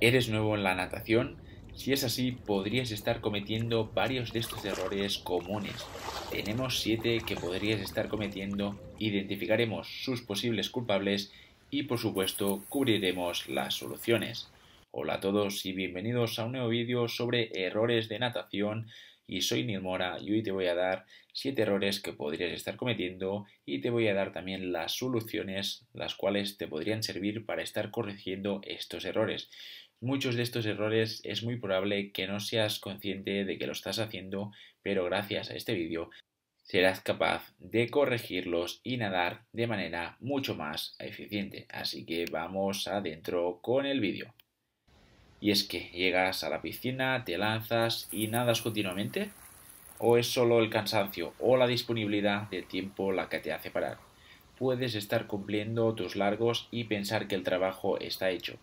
¿Eres nuevo en la natación? Si es así, podrías estar cometiendo varios de estos errores comunes. Tenemos 7 que podrías estar cometiendo, identificaremos sus posibles culpables y por supuesto cubriremos las soluciones. Hola a todos y bienvenidos a un nuevo vídeo sobre errores de natación y soy Nil Mora y hoy te voy a dar 7 errores que podrías estar cometiendo y te voy a dar también las soluciones las cuales te podrían servir para estar corrigiendo estos errores. Muchos de estos errores es muy probable que no seas consciente de que lo estás haciendo, pero gracias a este vídeo serás capaz de corregirlos y nadar de manera mucho más eficiente. Así que vamos adentro con el vídeo. Y es que llegas a la piscina, te lanzas y nadas continuamente, o es solo el cansancio o la disponibilidad de tiempo la que te hace parar. Puedes estar cumpliendo tus largos y pensar que el trabajo está hecho,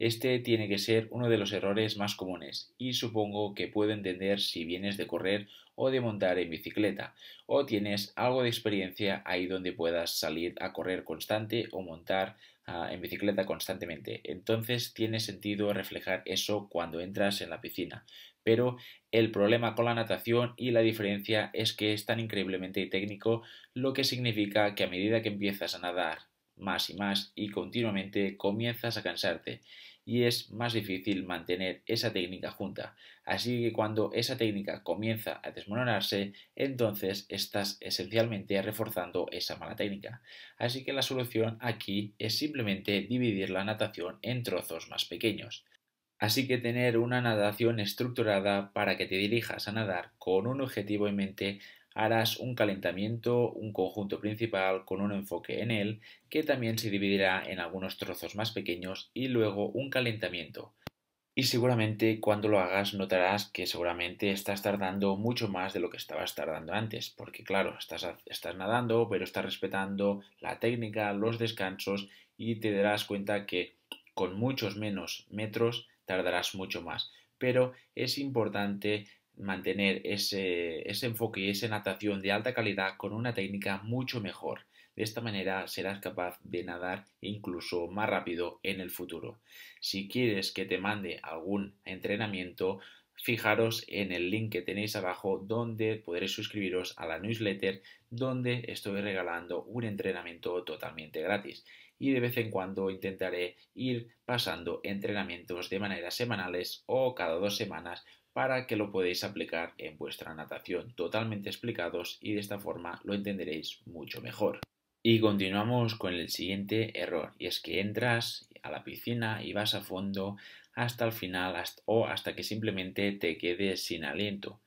este tiene que ser uno de los errores más comunes y supongo que puedo entender si vienes de correr o de montar en bicicleta o tienes algo de experiencia ahí donde puedas salir a correr constante o montar ah, en bicicleta constantemente. Entonces tiene sentido reflejar eso cuando entras en la piscina. Pero el problema con la natación y la diferencia es que es tan increíblemente técnico, lo que significa que a medida que empiezas a nadar más y más y continuamente comienzas a cansarte y es más difícil mantener esa técnica junta. Así que cuando esa técnica comienza a desmoronarse, entonces estás esencialmente reforzando esa mala técnica. Así que la solución aquí es simplemente dividir la natación en trozos más pequeños. Así que tener una natación estructurada para que te dirijas a nadar con un objetivo en mente harás un calentamiento, un conjunto principal con un enfoque en él, que también se dividirá en algunos trozos más pequeños y luego un calentamiento. Y seguramente cuando lo hagas notarás que seguramente estás tardando mucho más de lo que estabas tardando antes, porque claro, estás, estás nadando, pero estás respetando la técnica, los descansos y te darás cuenta que con muchos menos metros tardarás mucho más. Pero es importante mantener ese, enfoque y esa natación de alta calidad con una técnica mucho mejor. De esta manera serás capaz de nadar incluso más rápido en el futuro. Si quieres que te mande algún entrenamiento, fijaros en el link que tenéis abajo donde podréis suscribiros a la newsletter donde estoy regalando un entrenamiento totalmente gratis y de vez en cuando intentaré ir pasando entrenamientos de manera semanales o cada dos semanas para que lo podáis aplicar en vuestra natación totalmente explicados y de esta forma lo entenderéis mucho mejor. Y continuamos con el siguiente error y es que entras a la piscina y vas a fondo hasta el final o hasta que simplemente te quedes sin aliento.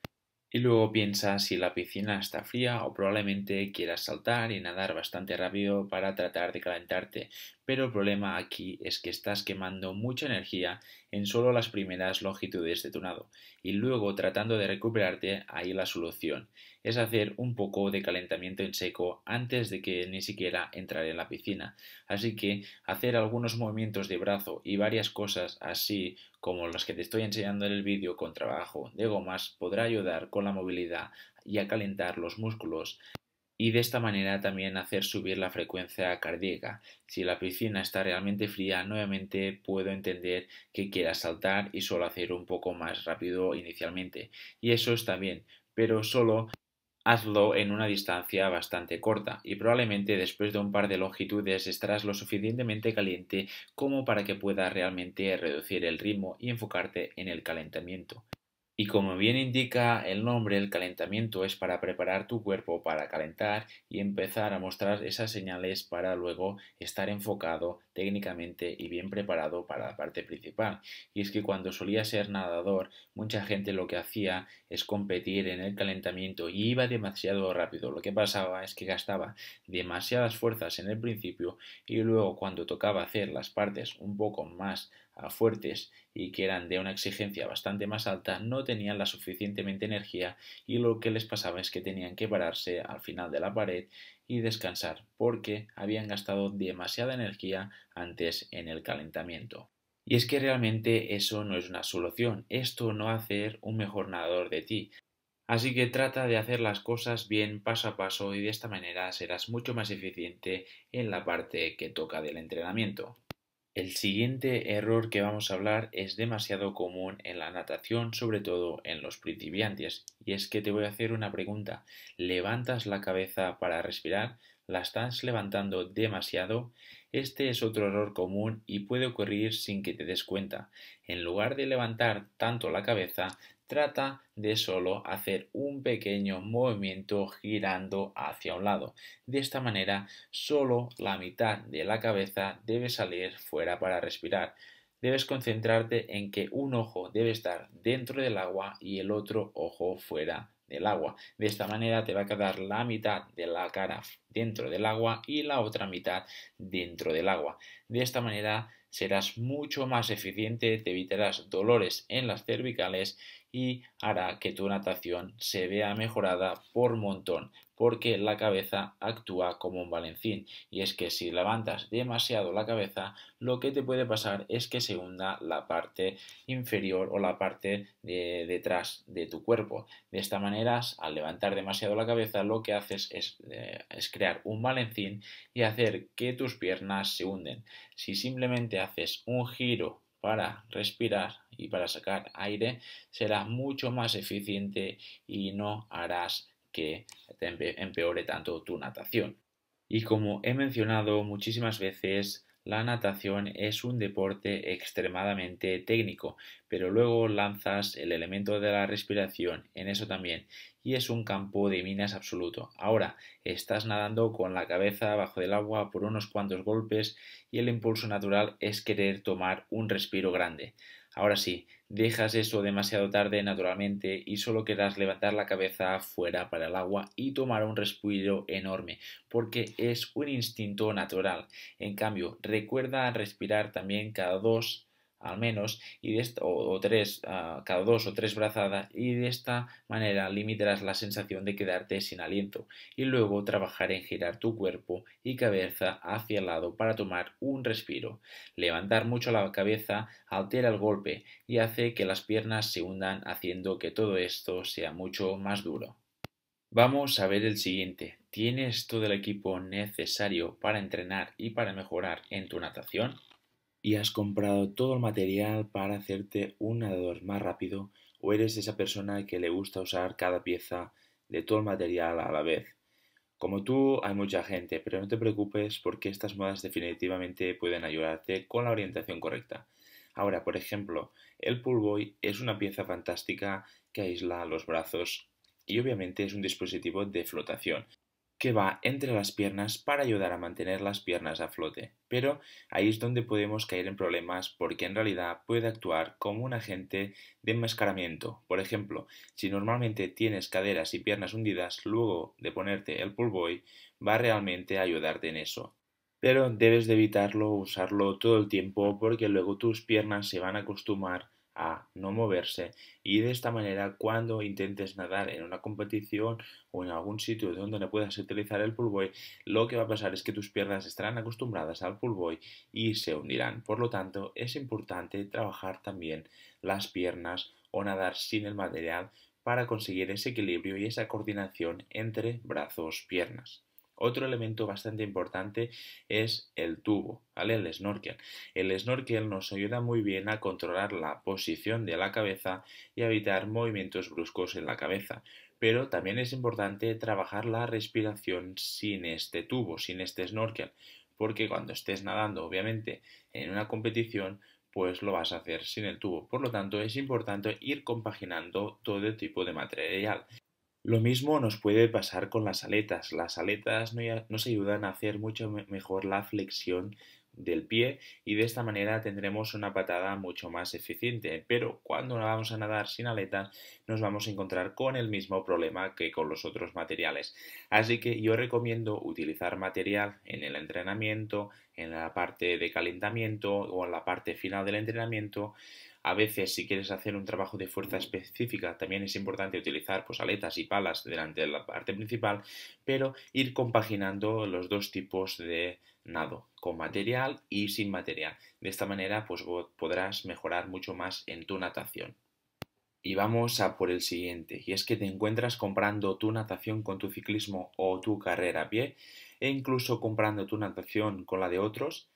Y luego piensas si la piscina está fría o probablemente quieras saltar y nadar bastante rápido para tratar de calentarte, pero el problema aquí es que estás quemando mucha energía en solo las primeras longitudes de tu nado y luego tratando de recuperarte ahí la solución es hacer un poco de calentamiento en seco antes de que ni siquiera entrar en la piscina. Así que hacer algunos movimientos de brazo y varias cosas así como las que te estoy enseñando en el vídeo con trabajo de gomas podrá ayudar con la movilidad y a calentar los músculos y de esta manera también hacer subir la frecuencia cardíaca. Si la piscina está realmente fría, nuevamente puedo entender que quieras saltar y solo hacer un poco más rápido inicialmente. Y eso está bien, pero solo hazlo en una distancia bastante corta y probablemente después de un par de longitudes estarás lo suficientemente caliente como para que puedas realmente reducir el ritmo y enfocarte en el calentamiento. Y como bien indica el nombre, el calentamiento es para preparar tu cuerpo para calentar y empezar a mostrar esas señales para luego estar enfocado técnicamente y bien preparado para la parte principal. Y es que cuando solía ser nadador, mucha gente lo que hacía es competir en el calentamiento y iba demasiado rápido. Lo que pasaba es que gastaba demasiadas fuerzas en el principio y luego cuando tocaba hacer las partes un poco más a fuertes y que eran de una exigencia bastante más alta, no tenían la suficientemente energía y lo que les pasaba es que tenían que pararse al final de la pared y descansar porque habían gastado demasiada energía antes en el calentamiento. Y es que realmente eso no es una solución, esto no hace un mejor nadador de ti. Así que trata de hacer las cosas bien paso a paso y de esta manera serás mucho más eficiente en la parte que toca del entrenamiento. El siguiente error que vamos a hablar es demasiado común en la natación, sobre todo en los principiantes, y es que te voy a hacer una pregunta. ¿Levantas la cabeza para respirar? ¿La estás levantando demasiado? Este es otro error común y puede ocurrir sin que te des cuenta. En lugar de levantar tanto la cabeza, trata de solo hacer un pequeño movimiento girando hacia un lado. De esta manera, solo la mitad de la cabeza debe salir fuera para respirar. Debes concentrarte en que un ojo debe estar dentro del agua y el otro ojo fuera del agua. De esta manera te va a quedar la mitad de la cara dentro del agua y la otra mitad dentro del agua. De esta manera serás mucho más eficiente, te evitarás dolores en las cervicales y hará que tu natación se vea mejorada por montón, porque la cabeza actúa como un balancín. Y es que si levantas demasiado la cabeza, lo que te puede pasar es que se hunda la parte inferior o la parte de detrás de tu cuerpo. De esta manera, al levantar demasiado la cabeza, lo que haces es, eh, crear un balancín y hacer que tus piernas se hunden. Si simplemente haces un giro para respirar y para sacar aire, será mucho más eficiente y no harás que te empeore tanto tu natación. Y como he mencionado muchísimas veces, la natación es un deporte extremadamente técnico, pero luego lanzas el elemento de la respiración en eso también, y es un campo de minas absoluto. Ahora estás nadando con la cabeza bajo del agua por unos cuantos golpes y el impulso natural es querer tomar un respiro grande. Ahora sí, Dejas eso demasiado tarde naturalmente y solo querrás levantar la cabeza fuera para el agua y tomar un respiro enorme, porque es un instinto natural. En cambio, recuerda respirar también cada dos al menos, y de tres, ah, cada dos o tres brazadas, y de esta manera limitarás la sensación de quedarte sin aliento, y luego trabajar en girar tu cuerpo y cabeza hacia el lado para tomar un respiro. Levantar mucho la cabeza altera el golpe y hace que las piernas se hundan haciendo que todo esto sea mucho más duro. Vamos a ver el siguiente. ¿Tienes todo el equipo necesario para entrenar y para mejorar en tu natación? y has comprado todo el material para hacerte un nadador más rápido o eres esa persona que le gusta usar cada pieza de todo el material a la vez. Como tú hay mucha gente, pero no te preocupes porque estas modas definitivamente pueden ayudarte con la orientación correcta. Ahora, por ejemplo, el Pullboy es una pieza fantástica que aísla los brazos y obviamente es un dispositivo de flotación que va entre las piernas para ayudar a mantener las piernas a flote. Pero ahí es donde podemos caer en problemas porque en realidad puede actuar como un agente de enmascaramiento. Por ejemplo, si normalmente tienes caderas y piernas hundidas, luego de ponerte el pull boy va realmente a ayudarte en eso. Pero debes de evitarlo, usarlo todo el tiempo porque luego tus piernas se van a acostumbrar a no moverse y de esta manera cuando intentes nadar en una competición o en algún sitio donde no puedas utilizar el pull lo que va a pasar es que tus piernas estarán acostumbradas al pull y se unirán. por lo tanto es importante trabajar también las piernas o nadar sin el material para conseguir ese equilibrio y esa coordinación entre brazos piernas otro elemento bastante importante es el tubo, El snorkel. El snorkel nos ayuda muy bien a controlar la posición de la cabeza y evitar movimientos bruscos en la cabeza pero también es importante trabajar la respiración sin este tubo, sin este snorkel, porque cuando estés nadando, obviamente, en una competición, pues lo vas a hacer sin el tubo. Por lo tanto, es importante ir compaginando todo tipo de material. Lo mismo nos puede pasar con las aletas. Las aletas nos ayudan a hacer mucho mejor la flexión del pie y de esta manera tendremos una patada mucho más eficiente. Pero cuando vamos a nadar sin aletas nos vamos a encontrar con el mismo problema que con los otros materiales. Así que yo recomiendo utilizar material en el entrenamiento, en la parte de calentamiento o en la parte final del entrenamiento. A veces, si quieres hacer un trabajo de fuerza específica, también es importante utilizar pues, aletas y palas delante de la parte principal, pero ir compaginando los dos tipos de nado, con material y sin material. De esta manera, pues podrás mejorar mucho más en tu natación. Y vamos a por el siguiente, y es que te encuentras comprando tu natación con tu ciclismo o tu carrera a pie, e incluso comprando tu natación con la de otros,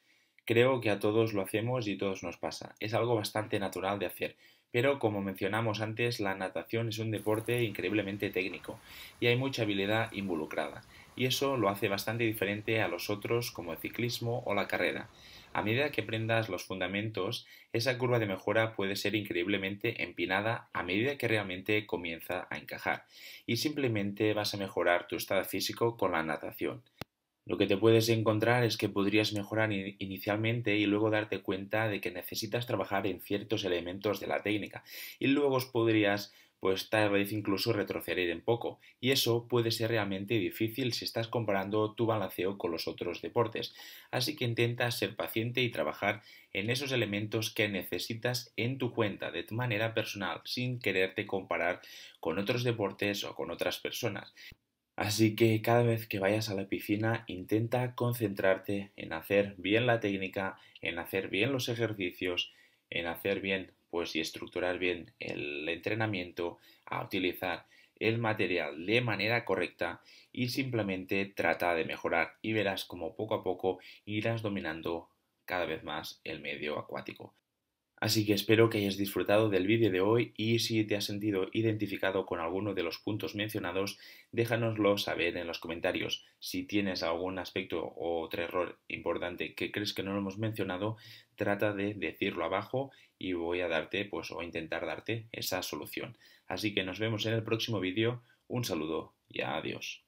creo que a todos lo hacemos y a todos nos pasa. Es algo bastante natural de hacer, pero como mencionamos antes, la natación es un deporte increíblemente técnico y hay mucha habilidad involucrada y eso lo hace bastante diferente a los otros como el ciclismo o la carrera. A medida que aprendas los fundamentos, esa curva de mejora puede ser increíblemente empinada a medida que realmente comienza a encajar y simplemente vas a mejorar tu estado físico con la natación. Lo que te puedes encontrar es que podrías mejorar inicialmente y luego darte cuenta de que necesitas trabajar en ciertos elementos de la técnica y luego podrías pues tal vez incluso retroceder en poco. Y eso puede ser realmente difícil si estás comparando tu balanceo con los otros deportes. Así que intenta ser paciente y trabajar en esos elementos que necesitas en tu cuenta de manera personal, sin quererte comparar con otros deportes o con otras personas. Así que cada vez que vayas a la piscina intenta concentrarte en hacer bien la técnica, en hacer bien los ejercicios, en hacer bien pues y estructurar bien el entrenamiento, a utilizar el material de manera correcta y simplemente trata de mejorar y verás como poco a poco irás dominando cada vez más el medio acuático. Así que espero que hayas disfrutado del vídeo de hoy y si te has sentido identificado con alguno de los puntos mencionados, déjanoslo saber en los comentarios. Si tienes algún aspecto o otro error importante que crees que no lo hemos mencionado, trata de decirlo abajo y voy a darte pues o intentar darte esa solución. Así que nos vemos en el próximo vídeo. Un saludo y adiós.